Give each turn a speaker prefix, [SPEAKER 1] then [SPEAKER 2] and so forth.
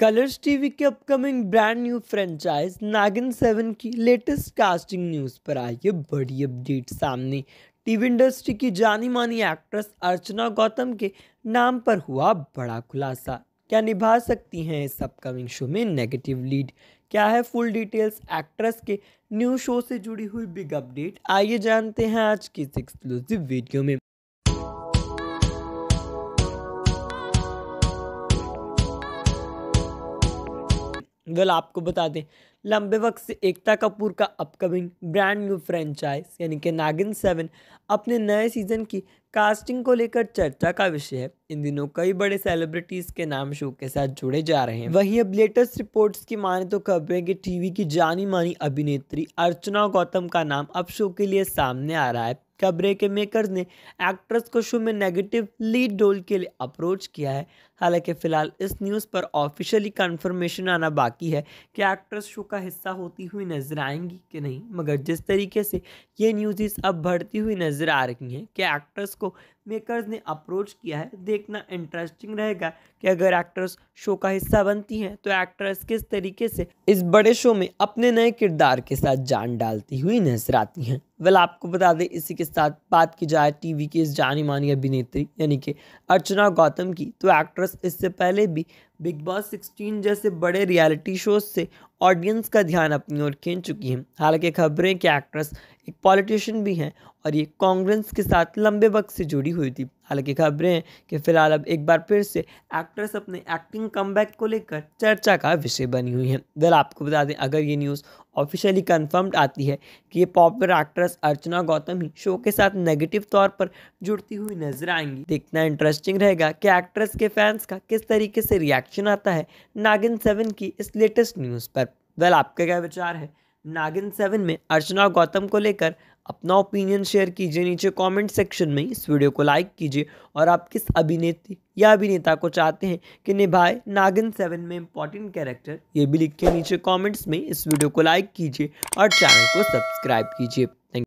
[SPEAKER 1] colours TV के upcoming brand new franchise Naagin seven की latest casting news पर आई है बड़ी अपडेट सामने टीवी इंडस्ट्री की जानी मानी एक्ट्रेस अर्चना गौतम के नाम पर हुआ बड़ा खुलासा क्या निभा सकती हैं इस अपकमिंग शो में नेगेटिव लीड क्या है फुल डिटेल्स एक्ट्रेस के न्यू शो से जुड़ी हुई बिग अपडेट आइए जानते हैं आज की इस एक्सक्लूसिव वीडियो में वेल आपको बता दें लंबे वक्त से एकता कपूर का अपकमिंग ब्रांड न्यू फ्रेंचाइज यानी कि नागिन सेवन अपने नए सीजन की कास्टिंग को लेकर चर्चा का विषय है इन दिनों कई बड़े सेलिब्रिटीज के नाम शो के साथ जुड़े जा रहे हैं वहीं अब लेटेस्ट रिपोर्ट्स की माने तो खबरें कि टीवी की जानी मानी अभिनेत्री अर्चना गौतम का नाम अब शो के लिए सामने आ रहा है टबरे के मेकर्स ने एक्ट्रेस को शो में नेगेटिव लीड रोल के लिए अप्रोच किया है हालांकि फिलहाल इस न्यूज़ पर ऑफिशियली कंफर्मेशन आना बाकी है कि एक्ट्रेस शो का हिस्सा होती हुई नजर आएंगी कि नहीं मगर जिस तरीके से ये न्यूज़ अब बढ़ती हुई नज़र आ रही हैं कि एक्ट्रेस को मेकर्स ने अप्रोच किया है देखना इंटरेस्टिंग रहेगा कि अगर एक्ट्रेस शो का हिस्सा बनती हैं तो एक्ट्रेस किस तरीके से इस बड़े शो में अपने नए किरदार के साथ जान डालती हुई नजर आती हैं वेल आपको बता दें इसी के साथ बात की जाए टीवी की इस जानी मानी अभिनेत्री यानी कि अर्चना गौतम की तो एक्ट्रेस इससे पहले भी बिग बॉस सिक्सटीन जैसे बड़े रियलिटी शोज से ऑडियंस का ध्यान अपनी ओर खींच चुकी हैं हालांकि खबरें कि एक्ट्रेस एक पॉलिटिशियन भी हैं और ये कांग्रेस के साथ लंबे वक्त से जुड़ी हुई थी हालांकि खबरें हैं कि फिलहाल अब एक बार फिर से एक्ट्रेस अपने एक्टिंग कम को लेकर चर्चा का विषय बनी हुई है वेल आपको बता दें अगर ये न्यूज़ ऑफिशियली कन्फर्म्ड आती है कि ये पॉपुलर एक्ट्रेस अर्चना गौतम ही शो के साथ नेगेटिव तौर पर जुड़ती हुई नजर आएंगी देखना इंटरेस्टिंग रहेगा कि एक्ट्रेस के फैंस का किस तरीके से रिएक्शन आता है नागिन सेवन की इस लेटेस्ट न्यूज़ पर वेल आपका क्या विचार है नागिन सेवन में अर्चना गौतम को लेकर अपना ओपिनियन शेयर कीजिए नीचे कमेंट सेक्शन में इस वीडियो को लाइक कीजिए और आप किस अभिनेत्री या अभिनेता को चाहते हैं कि निभाए नागिन सेवन में इंपॉर्टेंट कैरेक्टर ये भी लिख के नीचे कमेंट्स में इस वीडियो को लाइक कीजिए और चैनल को सब्सक्राइब कीजिए